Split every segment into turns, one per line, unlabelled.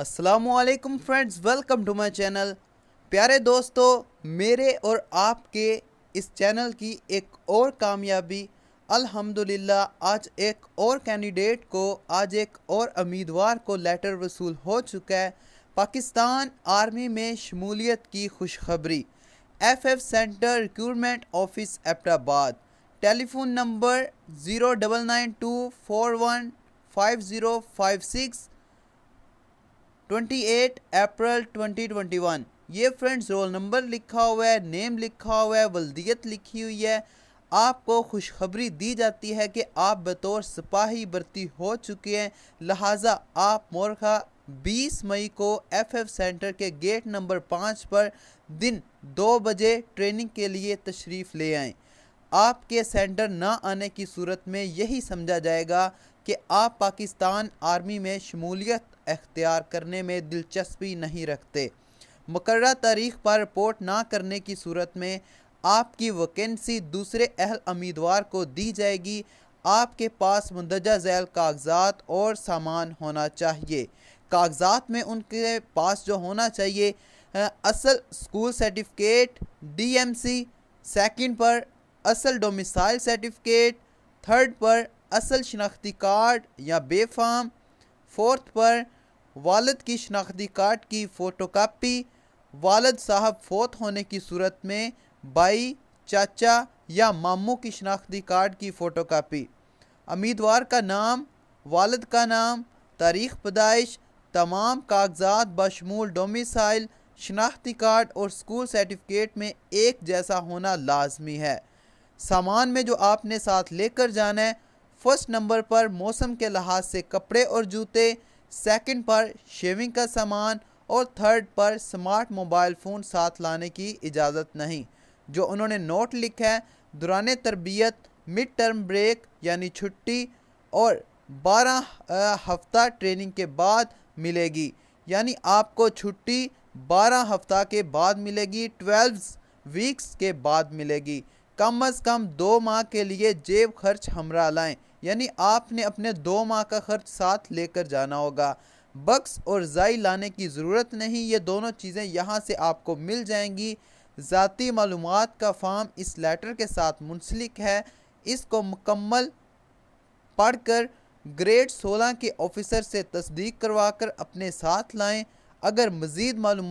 Aslam friends welcome to my channel प्यारे दोस्तों मेरे और आपके इस चैनल की एक और कामयाबी अल्हम्दुलिल्लाह आज एक और कैंडिडेट को आज एक और उम्मीदवार को लेटर वसूल हो चुका है पाकिस्तान आर्मी में शमूलियत की खुशखबरी F F centre recruitment office Abbottabad telephone number zero double nine two four one five zero five six 28 April 2021 ये फ्रेंड्स रोल नंबर लिखा हुआ है नेम लिखा हुआ है वल्दियत लिखी हुई है आपको खुशखबरी दी जाती है कि आप बतौर सिपाही भर्ती हो चुके हैं लहाजा आप मोरखा 20 मई को एफएफ सेंटर के गेट नंबर पाँच पर दिन दो बजे ट्रेनिंग के लिए तशरीफ़ ले आएँ आपके सेंटर ना आने की सूरत में यही समझा जाएगा कि आप पाकिस्तान आर्मी में शमूलियत अख्तियार करने में दिलचस्पी नहीं रखते मुकर तारीख पर रिपोर्ट ना करने की सूरत में आपकी वैकेंसी दूसरे अहल उम्मीदवार को दी जाएगी आपके पास मंदजा झैल कागजात और सामान होना चाहिए कागजात में उनके पास जो होना चाहिए असल स्कूल सर्टिफिकेट डीएमसी सेकंड पर असल डोमिसाइल सर्टिफिकेट थर्ड पर असल शनाख्ती कार्ड या बेफाम फोर्थ पर वालद की शनाख्ती कार्ड की कापी वालद साहब फोत होने की सूरत में बाई चाचा या मामू की शनाख्ती कार्ड की कापी उम्मीदवार का नाम वालद का नाम तारीख पैदाइश तमाम कागजात बशमूल डोमिसाइल शनाख्ती कार्ड और स्कूल सर्टिफिकेट में एक जैसा होना लाजमी है सामान में जो आपने साथ लेकर जाना है फर्स्ट नंबर पर मौसम के लिहाज से कपड़े और जूते सेकंड पर शेविंग का सामान और थर्ड पर स्मार्ट मोबाइल फ़ोन साथ लाने की इजाज़त नहीं जो उन्होंने नोट लिखा है दौरान तरबियत मिड टर्म ब्रेक यानी छुट्टी और बारह हफ्ता ट्रेनिंग के बाद मिलेगी यानी आपको छुट्टी बारह हफ्ता के बाद मिलेगी ट्वेल्व वीक्स के बाद मिलेगी कम अज़ कम दो माह के लिए जेब खर्च हमरा लाएँ यानी आपने अपने दो माह का खर्च साथ लेकर जाना होगा बक्स और जाई लाने की ज़रूरत नहीं ये दोनों चीज़ें यहाँ से आपको मिल जाएंगी ज़ाती मालूम का फार्म इस लेटर के साथ मुंसलिक है इसको मुकम्मल पढ़कर ग्रेड 16 के ऑफिसर से तस्दीक करवा कर अपने साथ लाएं अगर मज़ीद मालूम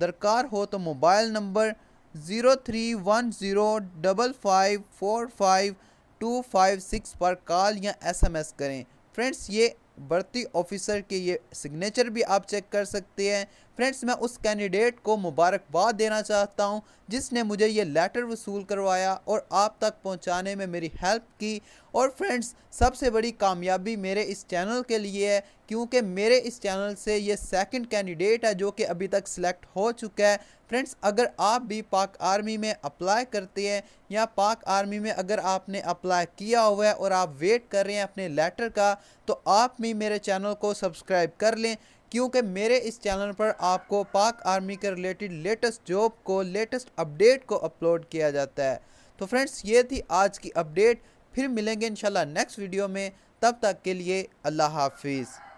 दरकार हो तो mobile number zero three one zero double five four five two five six पर कॉल या एसएमएस करें फ्रेंड्स ये भर्ती ऑफिसर के ये सिग्नेचर भी आप चेक कर सकते हैं फ्रेंड्स मैं उस कैंडिडेट को मुबारकबाद देना चाहता हूँ जिसने मुझे ये लेटर वसूल करवाया और आप तक पहुँचाने में मेरी हेल्प की और फ्रेंड्स सबसे बड़ी कामयाबी मेरे इस चैनल के लिए है क्योंकि मेरे इस चैनल से ये सेकंड कैंडिडेट है जो कि अभी तक सिलेक्ट हो चुका है फ्रेंड्स अगर आप भी पाक आर्मी में अप्लाई करते हैं या पाक आर्मी में अगर आपने अप्लाई किया हुआ है और आप वेट कर रहे हैं अपने लेटर का तो आप भी मेरे चैनल को सब्सक्राइब कर लें क्योंकि मेरे इस चैनल पर आपको पाक आर्मी के रिलेटेड लेटेस्ट जॉब को लेटेस्ट अपडेट को अपलोड किया जाता है तो फ्रेंड्स ये थी आज की अपडेट फिर मिलेंगे इंशाल्लाह नेक्स्ट वीडियो में तब तक के लिए अल्लाह हाफिज़